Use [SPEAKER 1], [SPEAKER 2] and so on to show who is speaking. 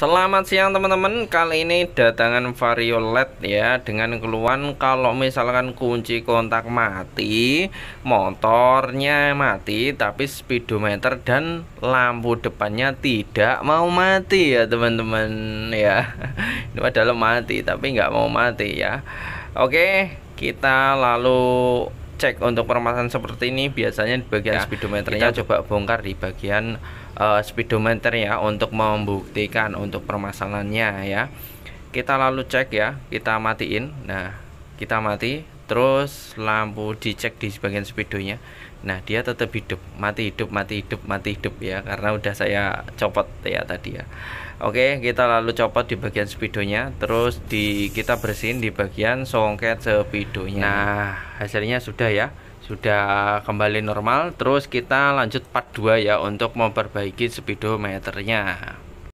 [SPEAKER 1] Selamat siang teman-teman Kali ini datangan variolet ya Dengan keluhan kalau misalkan kunci kontak mati Motornya mati Tapi speedometer dan lampu depannya tidak mau mati ya teman-teman ya Ini adalah mati tapi nggak mau mati ya Oke kita lalu cek untuk permasalahan seperti ini biasanya di bagian ya, speedometernya kita... coba bongkar di bagian uh, speedometer ya untuk membuktikan untuk permasalahannya ya. Kita lalu cek ya, kita matiin. Nah, kita mati terus lampu dicek di bagian speedonya nah dia tetap hidup mati hidup mati hidup mati hidup ya karena udah saya copot ya tadi ya oke kita lalu copot di bagian speedonya terus di kita bersihin di bagian songket speedonya nah hasilnya sudah ya sudah kembali normal terus kita lanjut part 2 ya untuk memperbaiki speedometernya